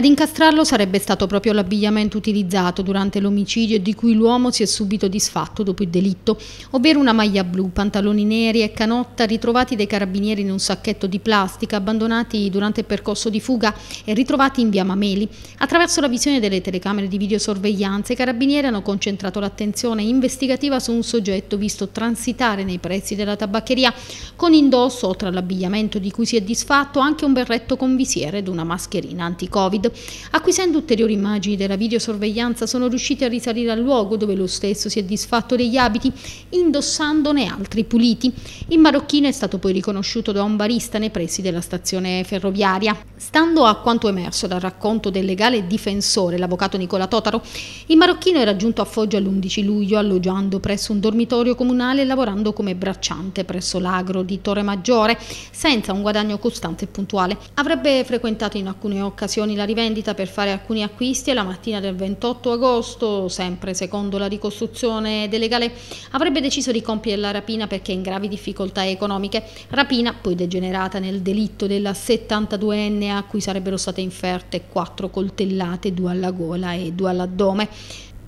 Ad incastrarlo sarebbe stato proprio l'abbigliamento utilizzato durante l'omicidio e di cui l'uomo si è subito disfatto dopo il delitto, ovvero una maglia blu, pantaloni neri e canotta ritrovati dai carabinieri in un sacchetto di plastica abbandonati durante il percorso di fuga e ritrovati in via Mameli. Attraverso la visione delle telecamere di videosorveglianza i carabinieri hanno concentrato l'attenzione investigativa su un soggetto visto transitare nei pressi della tabaccheria con indosso, oltre all'abbigliamento di cui si è disfatto, anche un berretto con visiere ed una mascherina anti-covid. Acquisendo ulteriori immagini della videosorveglianza sono riusciti a risalire al luogo dove lo stesso si è disfatto degli abiti, indossandone altri puliti. Il marocchino è stato poi riconosciuto da un barista nei pressi della stazione ferroviaria. Stando a quanto emerso dal racconto del legale difensore, l'avvocato Nicola Totaro, il marocchino era giunto a Foggia l'11 luglio alloggiando presso un dormitorio comunale e lavorando come bracciante presso l'agro di Torre Maggiore, senza un guadagno costante e puntuale. Avrebbe frequentato in alcune occasioni la rivendita per fare alcuni acquisti e la mattina del 28 agosto, sempre secondo la ricostruzione delegale, avrebbe deciso di compiere la rapina perché in gravi difficoltà economiche, rapina poi degenerata nel delitto della 72enne a cui sarebbero state inferte quattro coltellate, due alla gola e due all'addome.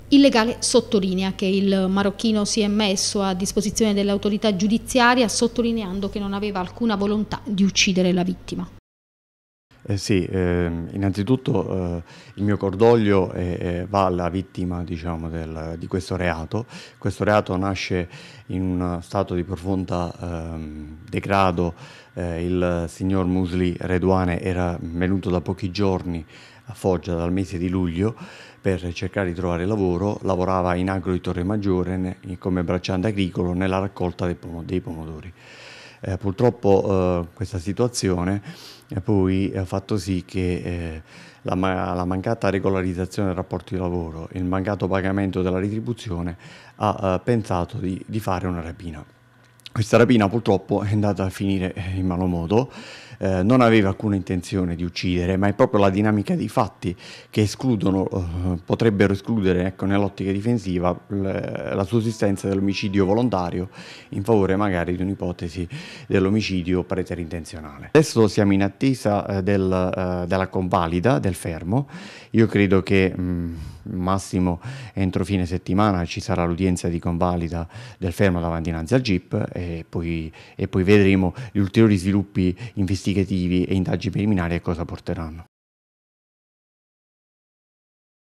Il legale sottolinea che il marocchino si è messo a disposizione dell'autorità giudiziaria sottolineando che non aveva alcuna volontà di uccidere la vittima. Eh sì, ehm, innanzitutto eh, il mio cordoglio eh, va alla vittima diciamo, del, di questo reato. Questo reato nasce in uno stato di profonda ehm, degrado. Eh, il signor Musli Reduane era venuto da pochi giorni a Foggia dal mese di luglio per cercare di trovare lavoro, lavorava in agro di Torre Maggiore come bracciante agricolo nella raccolta dei pomodori. Eh, purtroppo eh, questa situazione eh, poi ha fatto sì che eh, la, la, mancata regolarizzazione del rapporto di lavoro e il mancato pagamento della retribuzione ha eh, pensato di, di fare una rapina. Questa rapina purtroppo è andata a finire in malo modo eh, non aveva alcuna intenzione di uccidere, ma è proprio la dinamica dei fatti che escludono, eh, potrebbero escludere ecco, nell'ottica difensiva la sussistenza dell'omicidio volontario in favore magari di un'ipotesi dell'omicidio preterintenzionale. Adesso siamo in attesa eh, del, eh, della convalida, del fermo. Io credo che mh, mm, massimo entro fine settimana ci sarà l'udienza di convalida del fermo davanti innanzi al GIP e poi, e poi vedremo gli ulteriori sviluppi investigatori investigativi e indagini preliminari a cosa porteranno.